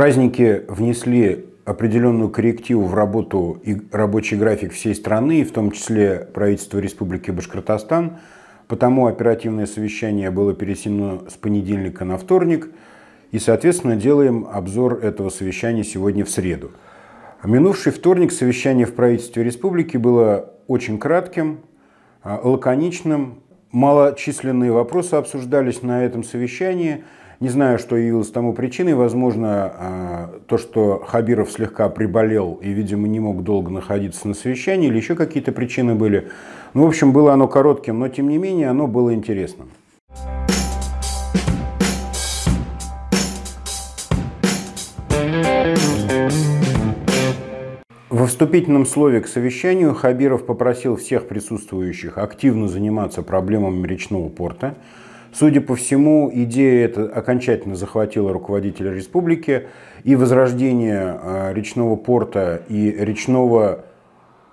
Праздники внесли определенную коррективу в работу и рабочий график всей страны, в том числе правительства Республики Башкортостан, потому оперативное совещание было пересено с понедельника на вторник, и, соответственно, делаем обзор этого совещания сегодня в среду. Минувший вторник совещание в правительстве республики было очень кратким, а, лаконичным. Малочисленные вопросы обсуждались на этом совещании – не знаю, что явилось тому причиной. Возможно, а, то, что Хабиров слегка приболел и, видимо, не мог долго находиться на совещании, или еще какие-то причины были. Ну, в общем, было оно коротким, но, тем не менее, оно было интересным. Во вступительном слове к совещанию Хабиров попросил всех присутствующих активно заниматься проблемами речного порта – Судя по всему, идея эта окончательно захватила руководителя республики, и возрождение а, речного порта и речного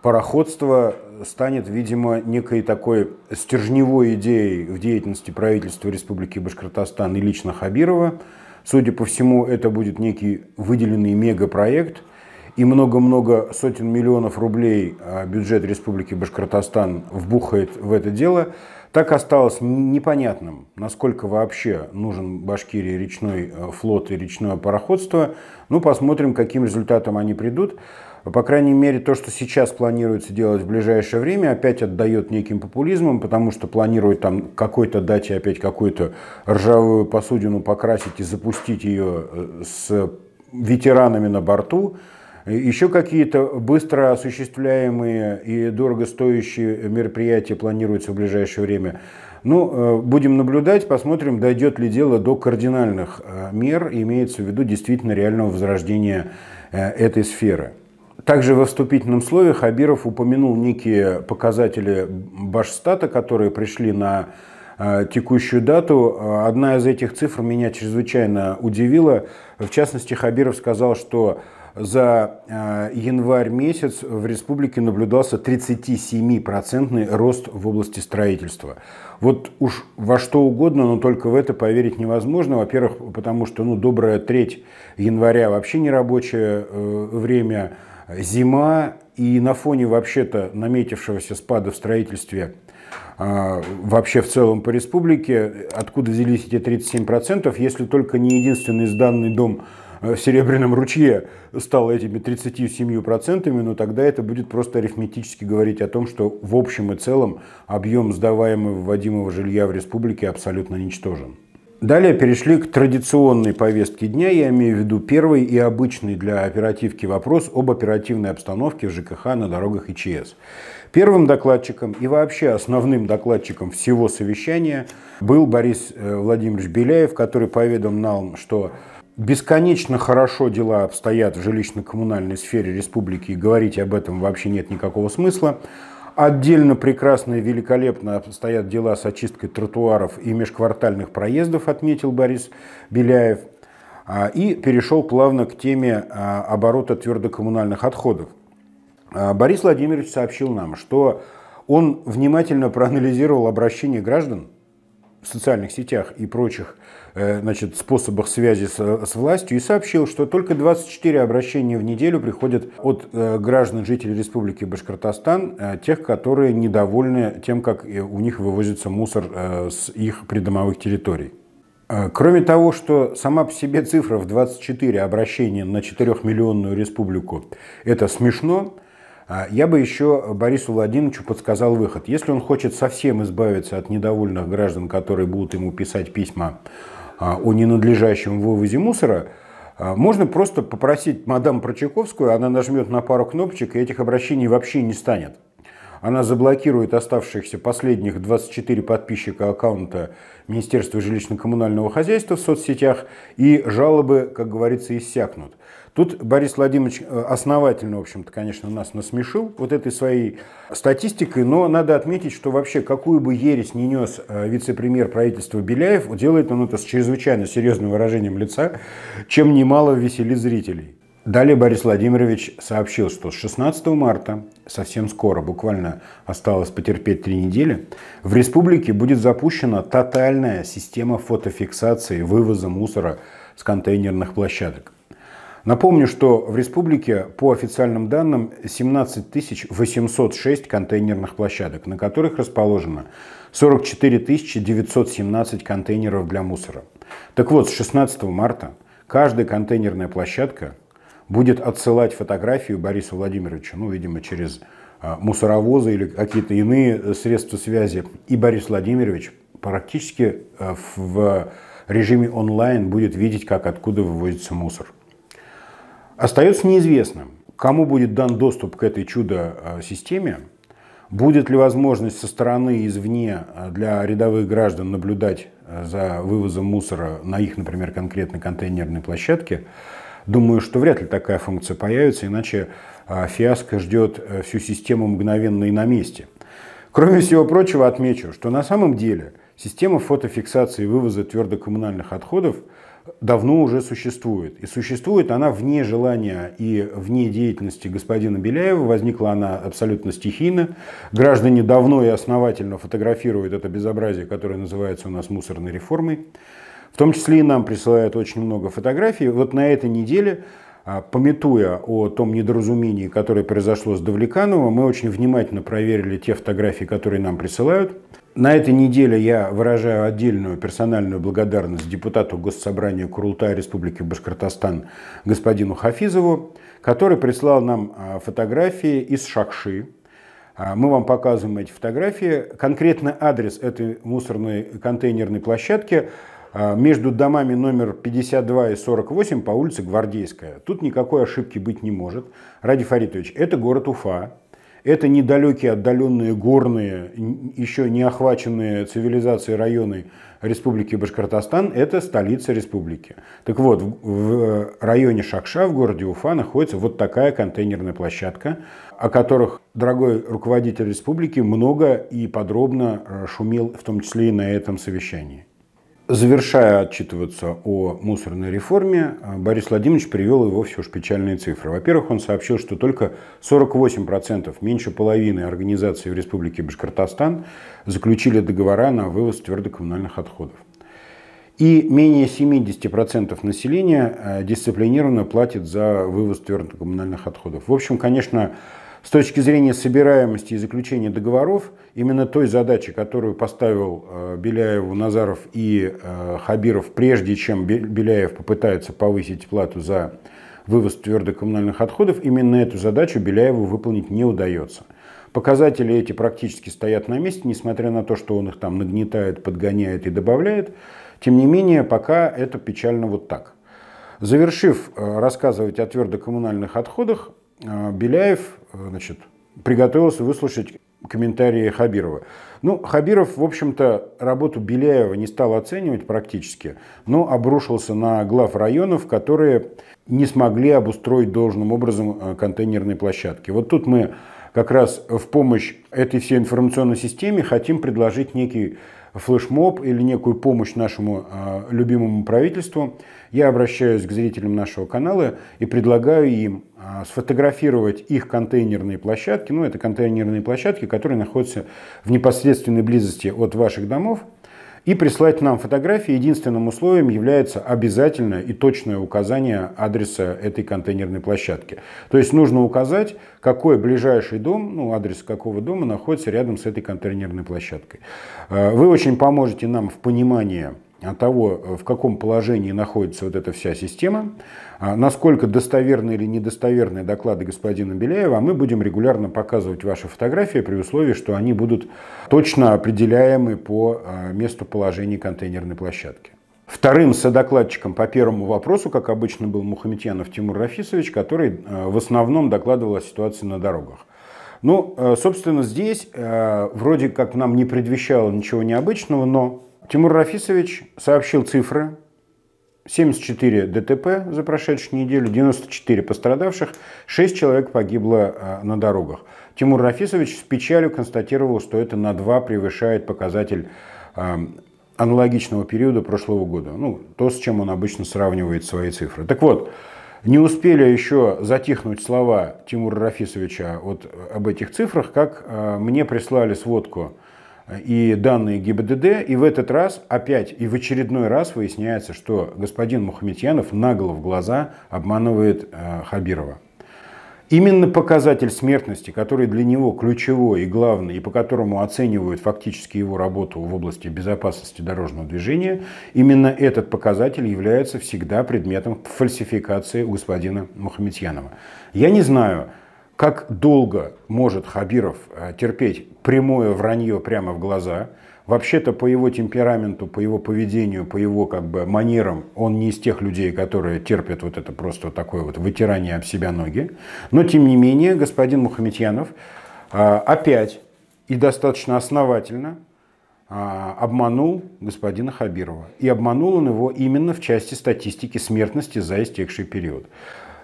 пароходства станет, видимо, некой такой стержневой идеей в деятельности правительства Республики Башкортостан и лично Хабирова. Судя по всему, это будет некий выделенный мегапроект, и много-много сотен миллионов рублей а, бюджет Республики Башкортостан вбухает в это дело – так осталось непонятным, насколько вообще нужен Башкирии речной э, флот и речное пароходство. Ну, посмотрим, каким результатом они придут. По крайней мере, то, что сейчас планируется делать в ближайшее время, опять отдает неким популизмом, потому что планируют там какой-то дате опять какую-то ржавую посудину покрасить и запустить ее э, с ветеранами на борту. Еще какие-то быстро осуществляемые и дорогостоящие мероприятия планируются в ближайшее время. Ну, э, будем наблюдать, посмотрим, дойдет ли дело до кардинальных э, мер, имеется в виду действительно реального возрождения э, этой сферы. Также во вступительном слове Хабиров упомянул некие показатели Башстата, которые пришли на текущую дату. Одна из этих цифр меня чрезвычайно удивила. В частности, Хабиров сказал, что за э, январь месяц в республике наблюдался 37% процентный рост в области строительства. Вот уж во что угодно, но только в это поверить невозможно. Во-первых, потому что ну, добрая треть января вообще не рабочее э, время, зима, и на фоне вообще-то наметившегося спада в строительстве э, вообще в целом по республике, откуда взялись эти 37%, если только не единственный сданный дом – Э, в Серебряном ручье стало этими 37%, но тогда это будет просто арифметически говорить о том, что в общем и целом объем сдаваемого вводимого жилья в республике абсолютно ничтожен. Далее перешли к традиционной повестке дня, я имею в виду первый и обычный для оперативки вопрос об оперативной обстановке в ЖКХ на дорогах ИЧС. Первым докладчиком и вообще основным докладчиком всего совещания был Борис э, Владимирович Беляев, который поведал нам, что бесконечно хорошо дела обстоят в жилищно-коммунальной сфере республики, и говорить об этом вообще нет никакого смысла. Отдельно прекрасно и великолепно обстоят дела с очисткой тротуаров и межквартальных проездов, отметил Борис Беляев. А, и перешел плавно к теме а, оборота твердокоммунальных отходов. А, Борис Владимирович сообщил нам, что он внимательно проанализировал обращения граждан в социальных сетях и прочих Э, значит, способах связи с, с властью и сообщил, что только 24 обращения в неделю приходят от э, граждан жителей Республики Башкортостан, э, тех, которые недовольны тем, как у них вывозится мусор с их придомовых территорий. Кроме того, что сама по себе цифра в 24 обращения на 4-миллионную республику – это смешно, я бы еще Борису Владимировичу подсказал выход. Если он хочет совсем избавиться от недовольных граждан, которые будут ему писать письма а, о ненадлежащем вывозе мусора, а, можно просто попросить мадам Прочаковскую, она нажмет на пару кнопочек, и этих обращений вообще не станет. Она заблокирует оставшихся последних 24 подписчика аккаунта Министерства жилищно-коммунального хозяйства в соцсетях, и жалобы, как говорится, иссякнут. Тут Борис Владимирович э, основательно, в общем-то, конечно, нас насмешил вот этой своей статистикой, но надо отметить, что вообще какую бы ересь не нес э, вице-премьер правительства Беляев, делает он это с чрезвычайно серьезным выражением лица, чем немало веселит зрителей. Далее Борис Владимирович сообщил, что с 16 марта, совсем скоро, буквально осталось потерпеть три недели, в республике будет запущена тотальная система фотофиксации вывоза мусора с контейнерных площадок. Напомню, что в республике по официальным данным 17 806 контейнерных площадок, на которых расположено 44 917 контейнеров для мусора. Так вот, с 16 марта каждая контейнерная площадка будет отсылать фотографию Борису Владимировичу, ну, видимо, через а, мусоровозы или какие-то иные э, средства связи. И Борис Владимирович практически э, в режиме онлайн будет видеть, как откуда выводится мусор. Остается неизвестным, кому будет дан доступ к этой чудо-системе, будет ли возможность со стороны извне а, для рядовых граждан наблюдать а, за вывозом мусора на их, например, конкретной контейнерной площадке, Думаю, что вряд ли такая функция появится, иначе а, фиаско ждет э, всю систему мгновенно и на месте. Кроме всего прочего, отмечу, что на самом деле система фотофиксации и вывоза твердокоммунальных отходов давно уже существует. И существует она вне желания и вне деятельности господина Беляева. Возникла она абсолютно стихийно. Граждане давно и основательно фотографируют это безобразие, которое называется у нас мусорной реформой. В том числе и нам присылают очень много фотографий. Вот на этой неделе а, пометуя о том недоразумении, которое произошло с Давлекановым, мы очень внимательно проверили те фотографии, которые нам присылают. На этой неделе я выражаю отдельную персональную благодарность депутату Госсобрания Курултая Республики Башкортостан господину Хафизову, который прислал нам а, фотографии из Шакши. А, мы вам показываем эти фотографии. Конкретно адрес этой мусорной контейнерной площадки а, между домами номер 52 и 48 по улице Гвардейская. Тут никакой ошибки быть не может. Ради Фаритович, это город Уфа. Это недалекие, отдаленные, горные, еще не охваченные цивилизацией районы Республики Башкортостан. Это столица республики. Так вот, в э, районе Шакша, в городе Уфа, находится вот такая контейнерная площадка, о которых дорогой руководитель республики много и подробно э, шумел, в том числе и на этом совещании. Завершая отчитываться о мусорной реформе, э, Борис Владимирович привел его все же печальные цифры. Во-первых, он сообщил, что только 48%, меньше половины организаций в Республике Башкортостан заключили договора на вывоз твердокоммунальных отходов. И менее 70% населения э, дисциплинированно платит за вывоз твердокоммунальных отходов. В общем, конечно, с точки зрения собираемости и заключения договоров, именно той задачи, которую поставил э, Беляеву Назаров и э, Хабиров, прежде чем Беляев попытается повысить плату за вывоз твердых коммунальных отходов, именно эту задачу Беляеву выполнить не удается. Показатели эти практически стоят на месте, несмотря на то, что он их там нагнетает, подгоняет и добавляет. Тем не менее, пока это печально вот так. Завершив э, рассказывать о твердокоммунальных отходах, Беляев Э, значит, приготовился выслушать комментарии Хабирова. Ну, Хабиров, в общем-то, работу Беляева не стал оценивать практически, но обрушился на глав районов, которые не смогли обустроить должным образом э, контейнерные площадки. Вот тут мы как раз в помощь этой всей информационной системе хотим предложить некий флешмоб или некую помощь нашему а, любимому правительству, я обращаюсь к зрителям нашего канала и предлагаю им а, сфотографировать их контейнерные площадки. Ну, это контейнерные площадки, которые находятся в непосредственной близости от ваших домов и прислать нам фотографии. Единственным условием является обязательное и точное указание адреса этой контейнерной площадки. То есть нужно указать, какой ближайший дом, ну, адрес какого дома находится рядом с этой контейнерной площадкой. Э, вы очень поможете нам в понимании от того, э, в каком положении находится вот эта вся система, а, насколько достоверны или недостоверны доклады господина Беляева, а мы будем регулярно показывать ваши фотографии при условии, что они будут точно определяемы по а, месту положения контейнерной площадки. Вторым содокладчиком по первому вопросу, как обычно, был Мухаметьянов Тимур Рафисович, который э, в основном докладывал о ситуации на дорогах. Ну, э, собственно, здесь вроде как нам не предвещало ничего необычного, но Тимур Рафисович сообщил цифры. 74 ДТП за прошедшую неделю, 94 пострадавших, 6 человек погибло э, на дорогах. Тимур Рафисович с печалью констатировал, что это на 2 превышает показатель эм, аналогичного периода прошлого года. Ну, то, с чем он обычно сравнивает свои цифры. Так вот, не успели еще затихнуть слова Тимура Рафисовича вот э, об этих цифрах, как э, мне прислали сводку и данные ГИБДД. И в этот раз опять и в очередной раз выясняется, что господин Мухаметьянов нагло в глаза обманывает э, Хабирова. Именно показатель смертности, который для него ключевой и главный, и по которому оценивают фактически его работу в области безопасности дорожного движения, именно этот показатель является всегда предметом фальсификации у господина Мухаметьянова. Я не знаю, как долго может Хабиров э, терпеть прямое вранье прямо в глаза. Вообще-то по его темпераменту, по его поведению, по его как бы манерам он не из тех людей, которые терпят вот это просто такое вот вытирание об себя ноги. Но тем не менее господин Мухаметьянов э, опять и достаточно основательно э, обманул господина Хабирова. И обманул он его именно в части статистики смертности за истекший период.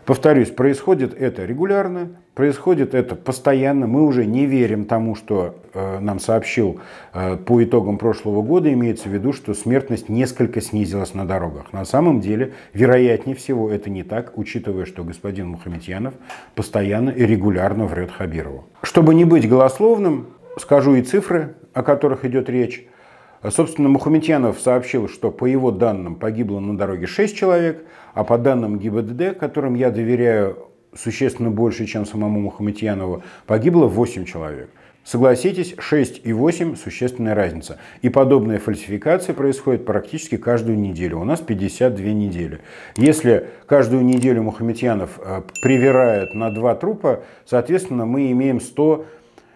Повторюсь, происходит это регулярно, происходит это постоянно. Мы уже не верим тому, что э, нам сообщил э, по итогам прошлого года. Имеется в виду, что смертность несколько снизилась на дорогах. На самом деле, вероятнее всего, это не так, учитывая, что господин Мухаметьянов постоянно и регулярно врет Хабирову. Чтобы не быть голословным, скажу и цифры, о которых идет речь. Э, собственно, Мухаметьянов сообщил, что по его данным погибло на дороге 6 человек, а по данным ГИБДД, которым я доверяю существенно больше, чем самому Мухаметьянову, погибло 8 человек. Согласитесь, 6 и 8 – существенная разница. И подобная фальсификация происходит практически каждую неделю. У нас 52 недели. Если каждую неделю Мухаметьянов э, привирает на два трупа, соответственно, мы имеем 100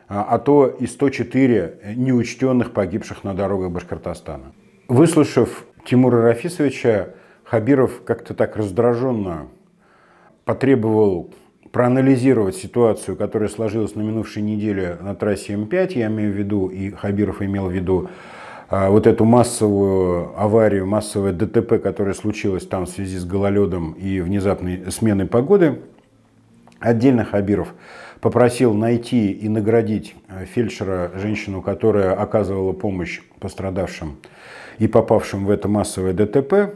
а, а то и 104 неучтенных погибших на дорогах Башкортостана. Выслушав Тимура Рафисовича, Хабиров как-то так раздраженно потребовал проанализировать ситуацию, которая сложилась на минувшей неделе на трассе М5, я имею в виду, и Хабиров имел в виду а, вот эту массовую аварию, массовое ДТП, которое случилось там в связи с гололедом и внезапной сменой погоды. Отдельно Хабиров попросил найти и наградить э, фельдшера, женщину, которая оказывала помощь пострадавшим и попавшим в это массовое ДТП.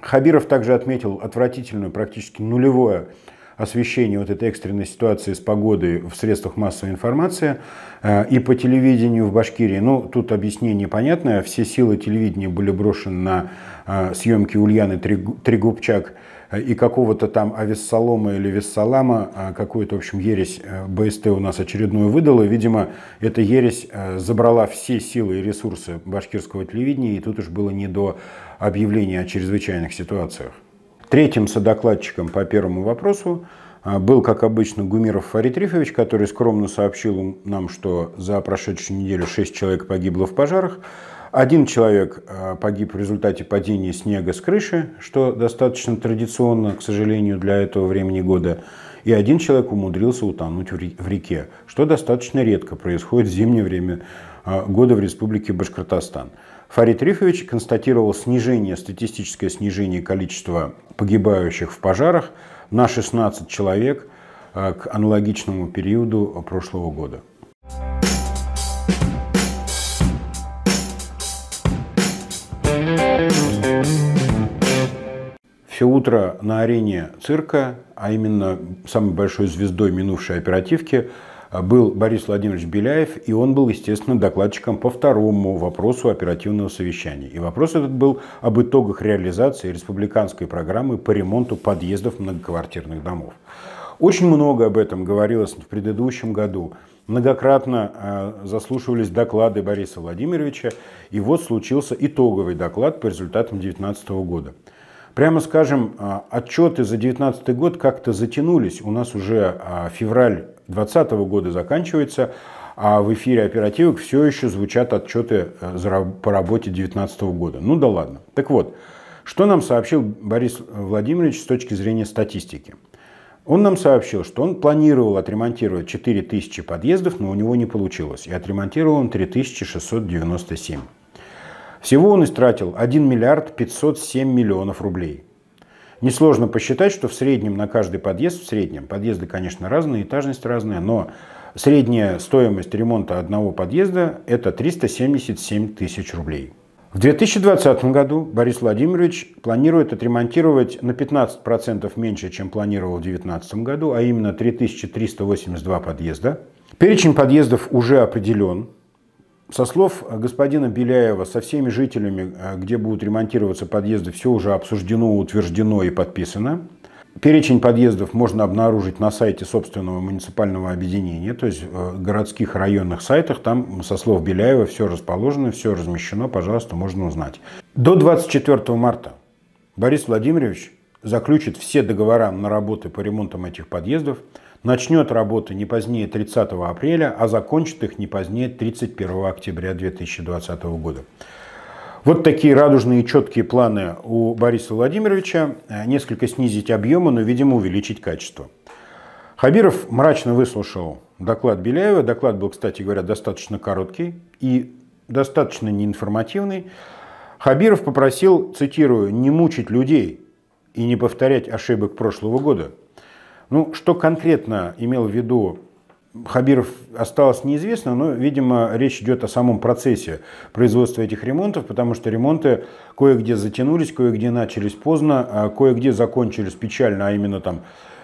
Хабиров также отметил отвратительную, практически нулевое освещение вот этой экстренной ситуации с погодой в средствах массовой информации э, и по телевидению в Башкирии. Ну, тут объяснение понятное. Все силы телевидения были брошены на э, съемки Ульяны Трегубчак – и какого-то там Авессалома или Вессалама, а какую-то, в общем, ересь э, БСТ у нас очередную выдала. Видимо, эта ересь э, забрала все силы и ресурсы башкирского телевидения, и тут уж было не до объявления о чрезвычайных ситуациях. Третьим содокладчиком по первому вопросу э, был, как обычно, Гумиров Фарид Рифович, который скромно сообщил нам, что за прошедшую неделю 6 человек погибло в пожарах. Один человек э, погиб в результате падения снега с крыши, что достаточно традиционно, к сожалению, для этого времени года. И один человек умудрился утонуть в реке, что достаточно редко происходит в зимнее время э, года в Республике Башкортостан. Фарид Рифович констатировал снижение, статистическое снижение количества погибающих в пожарах на 16 человек э, к аналогичному периоду прошлого года. Все утро на арене цирка, а именно самой большой звездой минувшей оперативки, э, был Борис Владимирович Беляев, и он был, естественно, докладчиком по второму вопросу оперативного совещания. И вопрос этот был об итогах реализации республиканской программы по ремонту подъездов многоквартирных домов. Очень много об этом говорилось в предыдущем году. Многократно э, заслушивались доклады Бориса Владимировича, и вот случился итоговый доклад по результатам 2019 года. Прямо скажем, а, отчеты за 2019 год как-то затянулись. У нас уже а, февраль 2020 года заканчивается, а в эфире оперативок все еще звучат отчеты э, по работе 2019 года. Ну да ладно. Так вот, что нам сообщил Борис Владимирович с точки зрения статистики? Он нам сообщил, что он планировал отремонтировать 4000 подъездов, но у него не получилось. И отремонтировал он 3697. Всего он истратил 1 миллиард 507 миллионов рублей. Несложно посчитать, что в среднем на каждый подъезд, в среднем, подъезды, конечно, разные, этажность разная, но средняя стоимость ремонта одного подъезда – это 377 тысяч рублей. В 2020 году Борис Владимирович планирует отремонтировать на 15% меньше, чем планировал в 2019 году, а именно 3382 подъезда. Перечень подъездов уже определен. Со слов господина Беляева, со всеми жителями, э, где будут ремонтироваться подъезды, все уже обсуждено, утверждено и подписано. Перечень подъездов можно обнаружить на сайте собственного муниципального объединения, то есть в э, городских районных сайтах. Там, со слов Беляева, все расположено, все размещено, пожалуйста, можно узнать. До 24 марта Борис Владимирович заключит все договора на работы по ремонтам этих подъездов – начнет работы не позднее 30 апреля, а закончит их не позднее 31 октября 2020 года. Вот такие радужные и четкие планы у Бориса Владимировича. Э, несколько снизить объемы, но, видимо, увеличить качество. Хабиров мрачно выслушал доклад Беляева. Доклад был, кстати говоря, достаточно короткий и достаточно неинформативный. Хабиров попросил, цитирую, «не мучить людей и не повторять ошибок прошлого года». Ну, что конкретно имел в виду Хабиров осталось неизвестно, но, видимо, речь идет о самом процессе производства этих ремонтов, потому что ремонты кое-где затянулись, кое-где начались поздно, а кое-где закончились печально, а именно там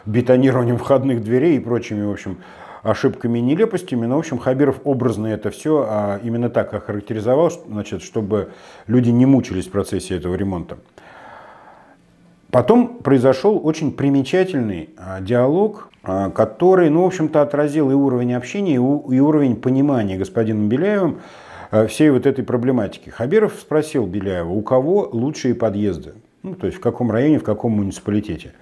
бетонированием входных дверей и прочими, в общем, ошибками и нелепостями. Но, ну, в общем, Хабиров образно это все а именно так охарактеризовал, значит, чтобы люди не мучились в процессе этого ремонта. Потом произошел очень примечательный а, диалог, а, который, ну, в общем-то, отразил и уровень общения, и уровень понимания господином Беляевым а, всей вот этой проблематики. Хабиров спросил Беляева, у кого лучшие подъезды? Ну, то есть в каком районе, в каком муниципалитете.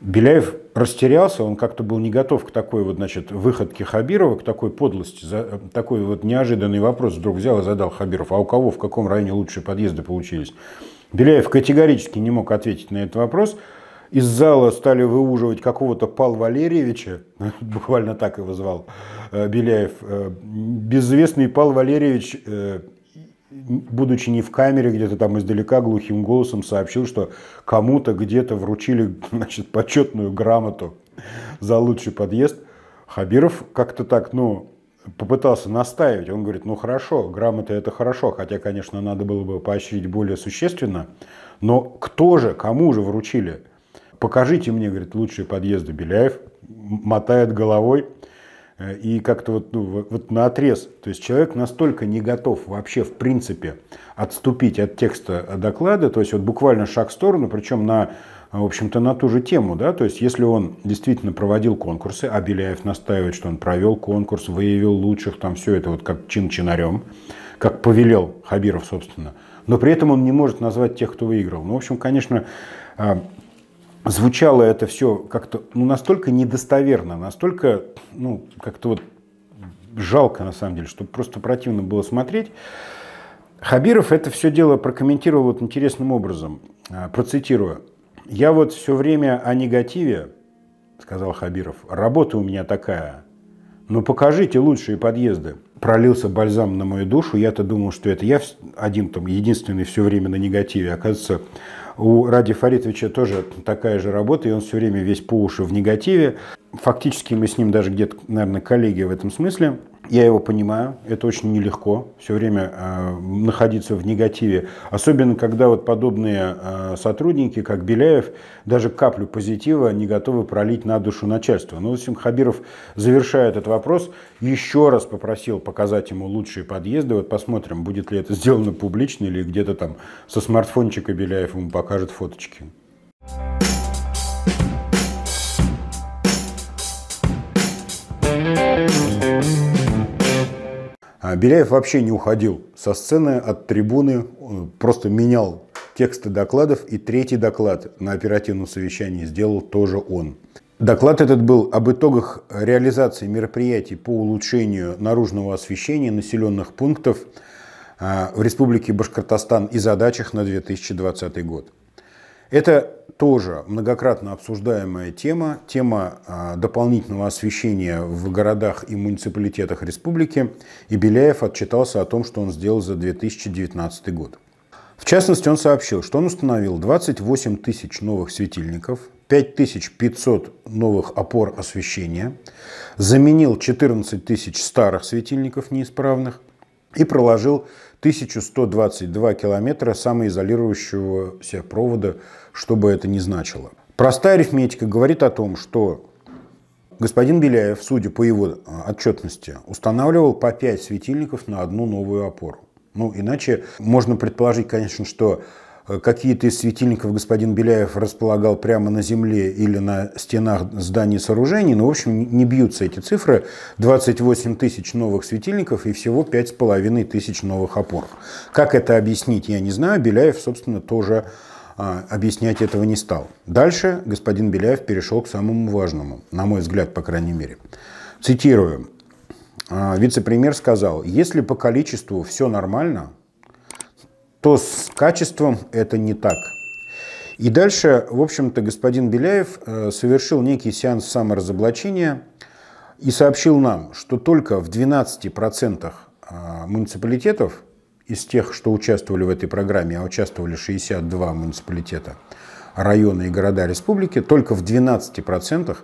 Беляев растерялся, он как-то был не готов к такой вот, значит, выходке Хабирова, к такой подлости, за, такой вот неожиданный вопрос вдруг взял и задал Хабиров, а у кого в каком районе лучшие подъезды получились? Беляев категорически не мог ответить на этот вопрос. Из зала стали выуживать какого-то Пал Валерьевича, буквально так его звал э, Беляев. Э, безвестный Пал Валерьевич, э, будучи не в камере, где-то там издалека глухим голосом сообщил, что кому-то где-то вручили значит, почетную грамоту за лучший подъезд. Хабиров как-то так, ну, попытался настаивать. Он говорит, ну хорошо, грамоты это хорошо, хотя, конечно, надо было бы поощрить более существенно, но кто же, кому же вручили? Покажите мне, говорит, лучшие подъезды Беляев, мотает головой э, и как-то вот, ну, вот на отрез. То есть человек настолько не готов вообще в принципе отступить от текста э, доклада, то есть вот буквально шаг в сторону, причем на в общем-то, на ту же тему. Да? То есть, если он действительно проводил конкурсы, а Беляев настаивает, что он провел конкурс, выявил лучших, там все это вот как чин-чинарем, как повелел Хабиров, собственно. Но при этом он не может назвать тех, кто выиграл. Ну, в общем, конечно, а, звучало это все как-то ну, настолько недостоверно, настолько ну, как-то вот жалко, на самом деле, что просто противно было смотреть. Хабиров это все дело прокомментировал вот интересным образом, а, процитирую. Я вот все время о негативе, сказал Хабиров. Работа у меня такая. Но ну, покажите лучшие подъезды. Пролился бальзам на мою душу. Я-то думал, что это я один там единственный все время на негативе. Оказывается, у Ради Фаритовича тоже такая же работа, и он все время весь по уши в негативе. Фактически мы с ним даже где-то, наверное, коллеги в этом смысле. Я его понимаю, это очень нелегко все время э, находиться в негативе, особенно когда вот подобные э, сотрудники, как Беляев, даже каплю позитива не готовы пролить на душу начальства. Ну в общем, Хабиров, завершает этот вопрос, еще раз попросил показать ему лучшие подъезды. Вот посмотрим, будет ли это сделано публично или где-то там со смартфончика Беляев ему покажет фоточки. А Беляев вообще не уходил со сцены, от трибуны, э, просто менял тексты докладов, и третий доклад на оперативном совещании сделал тоже он. Доклад этот был об итогах реализации мероприятий по улучшению наружного освещения населенных пунктов э, в Республике Башкортостан и задачах на 2020 год. Это тоже многократно обсуждаемая тема, тема а, дополнительного освещения в городах и муниципалитетах республики, и Беляев отчитался о том, что он сделал за 2019 год. В частности, он сообщил, что он установил 28 тысяч новых светильников, 5500 новых опор освещения, заменил 14 тысяч старых светильников неисправных и проложил 1122 километра самоизолирующегося провода что бы это ни значило. Простая арифметика говорит о том, что господин Беляев, судя по его э, отчетности, устанавливал по 5 светильников на одну новую опору. Ну, иначе можно предположить, конечно, что э, какие-то из светильников господин Беляев располагал прямо на земле или на стенах зданий и сооружений, но, в общем, не бьются эти цифры. 28 тысяч новых светильников и всего 5,5 тысяч новых опор. Как это объяснить, я не знаю. Беляев, собственно, тоже а, объяснять этого не стал. Дальше господин Беляев перешел к самому важному, на мой взгляд, по крайней мере. Цитирую. «А, вице-премьер сказал, если по количеству все нормально, то с качеством это не так. И дальше, в общем-то, господин Беляев э, совершил некий сеанс саморазоблачения и сообщил нам, что только в 12% а, муниципалитетов из тех, что участвовали в этой программе, а участвовали 62 муниципалитета, районы и города республики, только в 12%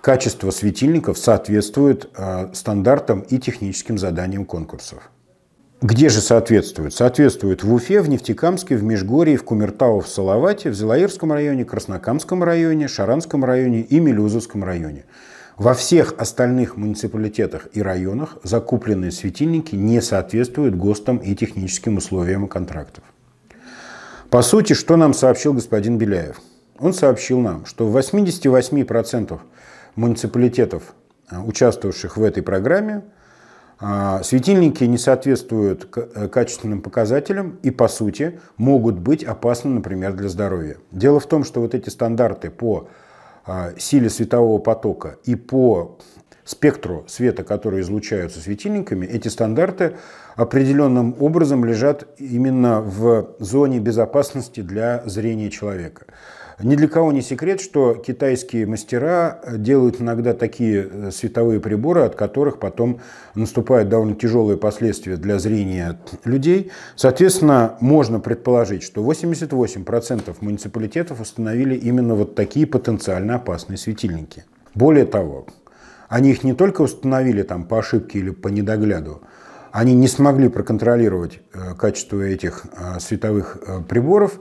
качество светильников соответствует э, стандартам и техническим заданиям конкурсов. Где же соответствует? Соответствует в Уфе, в Нефтекамске, в Межгорье, в Кумертау, в Салавате, в Зелаирском районе, Краснокамском районе, Шаранском районе и Мелюзовском районе. Во всех остальных муниципалитетах и районах закупленные светильники не соответствуют ГОСТам и техническим условиям контрактов. По сути, что нам сообщил господин Беляев? Он сообщил нам, что в 88% муниципалитетов, э, участвовавших в этой программе, а, светильники не соответствуют э, качественным показателям и, по сути, могут быть опасны, например, для здоровья. Дело в том, что вот эти стандарты по а, силе светового потока и по спектру света, который излучаются светильниками, эти стандарты определенным образом лежат именно в зоне безопасности для зрения человека. Ни для кого не секрет, что китайские мастера э, делают иногда такие э, световые приборы, от которых потом наступают довольно тяжелые последствия для зрения людей. Соответственно, можно предположить, что 88% муниципалитетов установили именно вот такие потенциально опасные светильники. Более того, они их не только установили там по ошибке или по недогляду, они не смогли проконтролировать э, качество этих световых приборов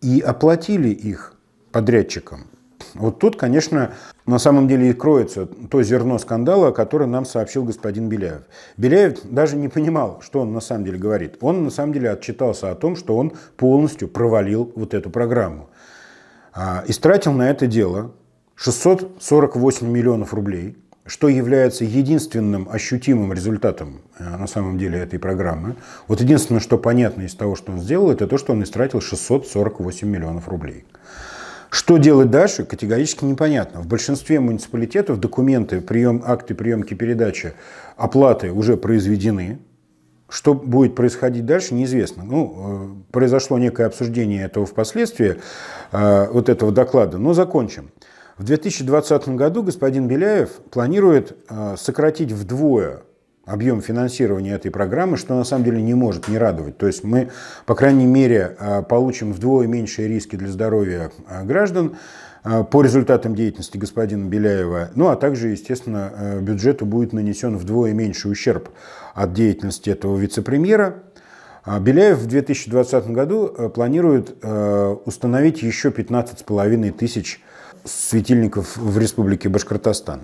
и оплатили их подрядчикам. Вот тут, конечно, на самом деле и кроется то зерно скандала, которое нам сообщил господин Беляев. Беляев даже не понимал, что он на самом деле говорит. Он на самом деле отчитался о том, что он полностью провалил вот эту программу. А, истратил на это дело 648 миллионов рублей, что является единственным ощутимым результатом э, на самом деле этой программы. Вот единственное, что понятно из того, что он сделал, это то, что он истратил 648 миллионов рублей. Что делать дальше, категорически непонятно. В большинстве муниципалитетов документы, прием, акты приемки передачи, оплаты уже произведены. Что будет происходить дальше, неизвестно. Ну, э, произошло некое обсуждение этого впоследствии, э, вот этого доклада, но закончим. В 2020 году господин Беляев планирует э, сократить вдвое объем финансирования этой программы, что на самом деле не может не радовать. То есть мы, по крайней мере, э, получим вдвое меньшие риски для здоровья э, граждан э, по результатам деятельности господина Беляева, ну а также, естественно, бюджету будет нанесен вдвое меньший ущерб от деятельности этого вице-премьера. А Беляев в 2020 году планирует установить еще с половиной тысяч светильников в Республике Башкортостан.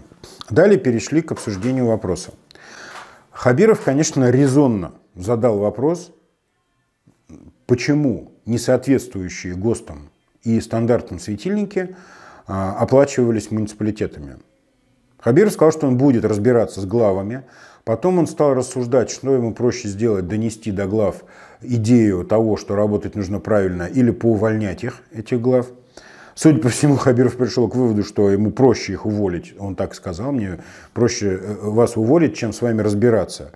Далее перешли к обсуждению вопроса. Хабиров, конечно, резонно задал вопрос, почему несоответствующие ГОСТам и стандартам светильники а, оплачивались муниципалитетами. Хабиров сказал, что он будет разбираться с главами. Потом он стал рассуждать, что ему проще сделать, донести до глав идею того, что работать нужно правильно, или поувольнять их, этих глав – Судя по всему, Хабиров пришел к выводу, что ему проще их уволить. Он так сказал мне, проще э, вас уволить, чем с вами разбираться.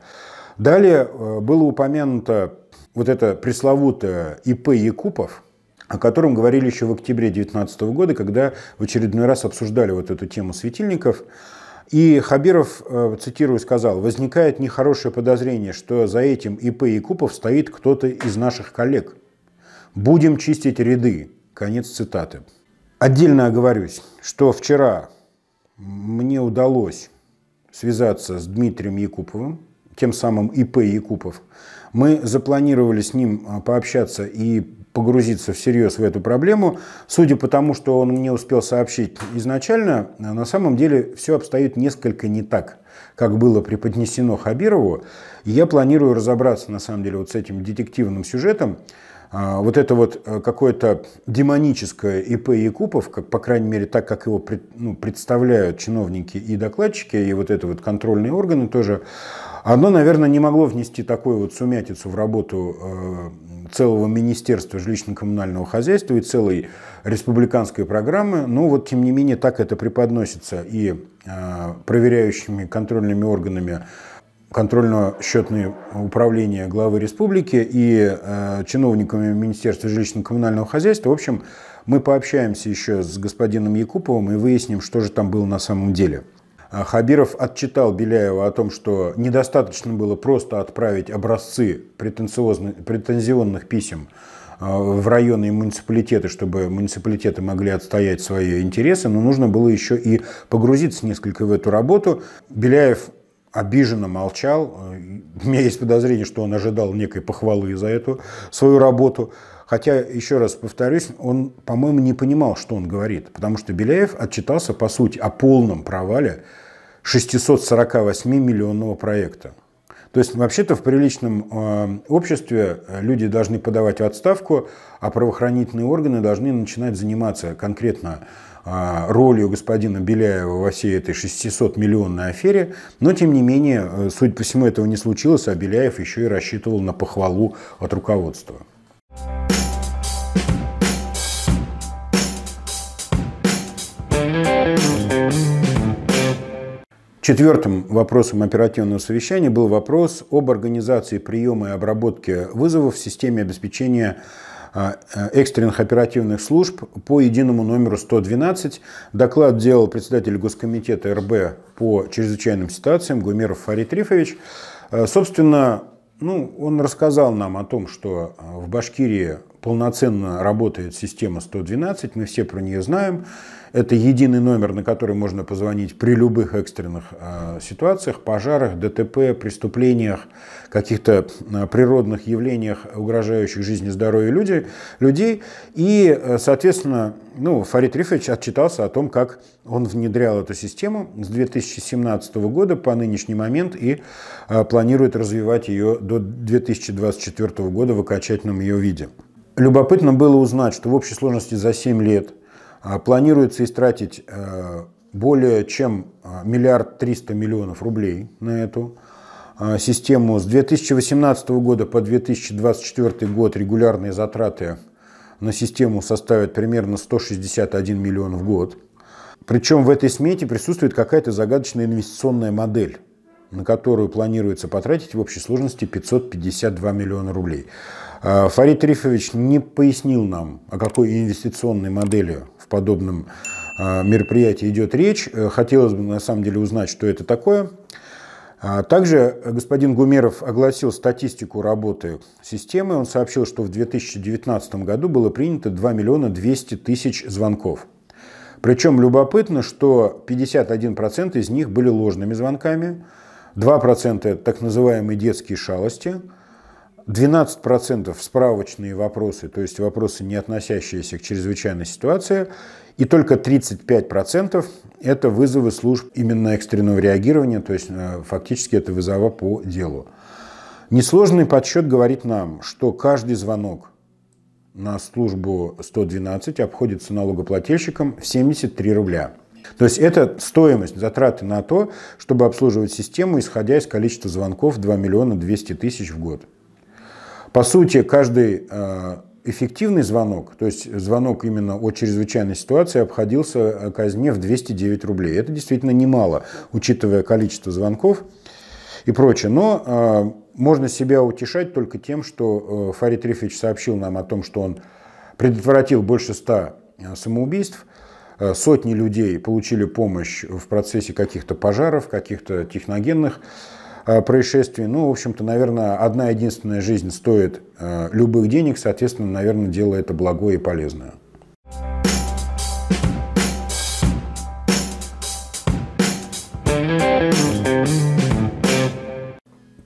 Далее э, было упомянуто вот это пресловутое ИП Якупов, о котором говорили еще в октябре 2019 года, когда в очередной раз обсуждали вот эту тему светильников. И Хабиров, э, цитирую, сказал, «Возникает нехорошее подозрение, что за этим ИП Якупов стоит кто-то из наших коллег. Будем чистить ряды». Конец цитаты. Отдельно оговорюсь, что вчера мне удалось связаться с Дмитрием Якуповым, тем самым ИП Якупов. Мы запланировали с ним а, пообщаться и погрузиться всерьез в эту проблему. Судя по тому, что он мне успел сообщить изначально, а, на самом деле все обстоит несколько не так, как было преподнесено Хабирову. Я планирую разобраться, на самом деле, вот с этим детективным сюжетом. А, вот это вот э, какое-то демоническое ИП Якупов, как, по крайней мере, так, как его пред, ну, представляют чиновники и докладчики, и вот это вот контрольные органы тоже, оно, наверное, не могло внести такую вот сумятицу в работу э, целого Министерства жилищно-коммунального хозяйства и целой республиканской программы. Но вот, тем не менее, так это преподносится и э, проверяющими контрольными органами контрольно-счетные управления главы республики и э, чиновниками Министерства жилищно-коммунального хозяйства. В общем, мы пообщаемся еще с господином Якуповым и выясним, что же там было на самом деле. А Хабиров отчитал Беляева о том, что недостаточно было просто отправить образцы претензионных писем э, в районы и муниципалитеты, чтобы муниципалитеты могли отстоять свои интересы, но нужно было еще и погрузиться несколько в эту работу. Беляев обиженно молчал. Э, у меня есть подозрение, что он ожидал некой похвалы за эту свою работу. Хотя, еще раз повторюсь, он, по-моему, не понимал, что он говорит. Потому что Беляев отчитался, по сути, о полном провале 648-миллионного проекта. То есть, вообще-то, в приличном э, обществе э, люди должны подавать в отставку, а правоохранительные органы должны начинать заниматься конкретно а, ролью господина Беляева во всей этой 600-миллионной афере, но тем не менее, э, судя по всему, этого не случилось, а Беляев еще и рассчитывал на похвалу от руководства. Четвертым вопросом оперативного совещания был вопрос об организации приема и обработки вызовов в системе обеспечения а, э, экстренных оперативных служб по единому номеру 112. Доклад делал председатель Госкомитета РБ по чрезвычайным ситуациям Гумеров Фарид Рифович. Э, собственно, ну, он рассказал нам о том, что э, в Башкирии полноценно работает система 112, мы все про нее знаем. Это единый номер, на который можно позвонить при любых экстренных э, ситуациях, пожарах, ДТП, преступлениях, каких-то э, природных явлениях, угрожающих жизни и здоровью люди, людей. И, э, соответственно, ну, Фарид Рифович отчитался о том, как он внедрял эту систему с 2017 года по нынешний момент и э, планирует развивать ее до 2024 года в окончательном ее виде. Любопытно было узнать, что в общей сложности за 7 лет а, планируется истратить э, более чем а, миллиард триста миллионов рублей на эту а, систему. С 2018 года по 2024 год регулярные затраты на систему составят примерно 161 миллион в год. Причем в этой смете присутствует какая-то загадочная инвестиционная модель, на которую планируется потратить в общей сложности 552 миллиона рублей. А, Фарид Рифович не пояснил нам, о какой инвестиционной модели в подобном а, мероприятии идет речь. Э, хотелось бы на самом деле узнать, что это такое. А, также господин Гумеров огласил статистику работы системы. Он сообщил, что в 2019 году было принято 2 миллиона 200 тысяч звонков. Причем любопытно, что 51% из них были ложными звонками, 2% так называемые детские шалости – 12% справочные вопросы, то есть вопросы, не относящиеся к чрезвычайной ситуации, и только 35% это вызовы служб именно экстренного реагирования, то есть э, фактически это вызова по делу. Несложный подсчет говорит нам, что каждый звонок на службу 112 обходится налогоплательщикам в 73 рубля. То есть это стоимость затраты на то, чтобы обслуживать систему, исходя из количества звонков 2 миллиона 200 тысяч в год. По сути, каждый э, эффективный звонок, то есть звонок именно о чрезвычайной ситуации, обходился э, казне в 209 рублей. Это действительно немало, учитывая количество звонков и прочее. Но э, можно себя утешать только тем, что э, Фарид Рифович сообщил нам о том, что он предотвратил больше ста самоубийств. сотни людей получили помощь в процессе каких-то пожаров, каких-то техногенных Э, происшествий. Ну, в общем-то, наверное, одна единственная жизнь стоит э, любых денег, соответственно, наверное, дело это благое и полезное.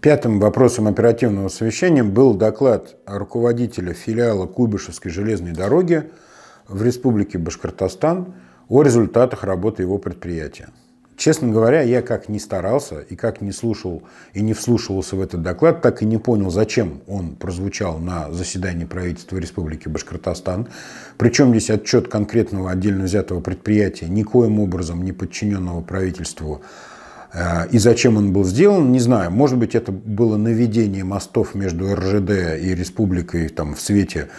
Пятым вопросом оперативного совещания был доклад руководителя филиала Куйбышевской железной дороги в Республике Башкортостан о результатах работы его предприятия. Честно говоря, я как не старался и как не слушал и не вслушивался в этот доклад, так и не понял, зачем он прозвучал на заседании правительства Республики Башкортостан. Причем здесь отчет конкретного отдельно взятого предприятия, никоим образом не подчиненного правительству, э, и зачем он был сделан, не знаю. Может быть, это было наведение мостов между РЖД и республикой там, в свете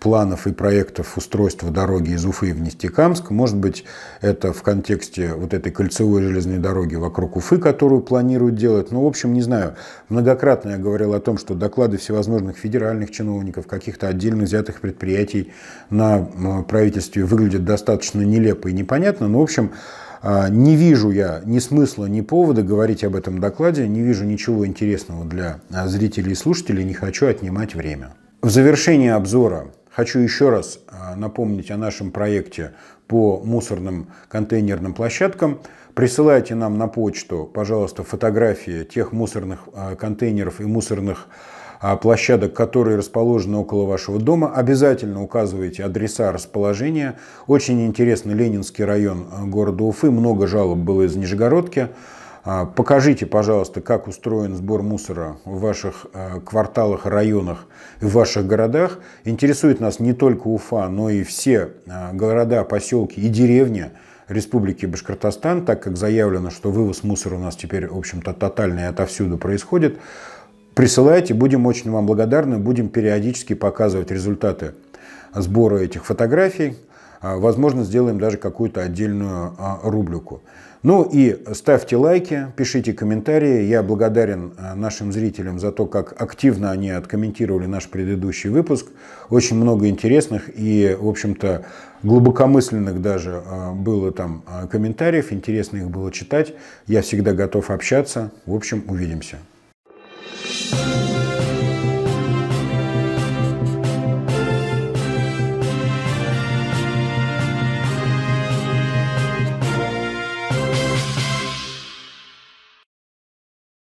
планов и проектов устройства дороги из Уфы в Нестекамск. Может быть, это в контексте вот этой кольцевой железной дороги вокруг Уфы, которую планируют делать. Ну, в общем, не знаю. Многократно я говорил о том, что доклады всевозможных федеральных чиновников, каких-то отдельно взятых предприятий на правительстве выглядят достаточно нелепо и непонятно. Но, в общем, а, не вижу я ни смысла, ни повода говорить об этом докладе, не вижу ничего интересного для а, зрителей и слушателей, не хочу отнимать время. В завершении обзора Хочу еще раз а, напомнить о нашем проекте по мусорным контейнерным площадкам. Присылайте нам на почту, пожалуйста, фотографии тех мусорных а, контейнеров и мусорных а, площадок, которые расположены около вашего дома. Обязательно указывайте адреса расположения. Очень интересный Ленинский район города Уфы. Много жалоб было из Нижегородки. А, покажите, пожалуйста, как устроен сбор мусора в ваших э, кварталах, районах в ваших городах. Интересует нас не только Уфа, но и все э, города, поселки и деревни Республики Башкортостан, так как заявлено, что вывоз мусора у нас теперь, в общем-то, тотальный отовсюду происходит. Присылайте, будем очень вам благодарны, будем периодически показывать результаты сбора этих фотографий. А, возможно, сделаем даже какую-то отдельную а, рубрику. Ну и ставьте лайки, пишите комментарии. Я благодарен э, нашим зрителям за то, как активно они откомментировали наш предыдущий выпуск. Очень много интересных и, в общем-то, глубокомысленных даже э, было там э, комментариев. Интересно их было читать. Я всегда готов общаться. В общем, увидимся.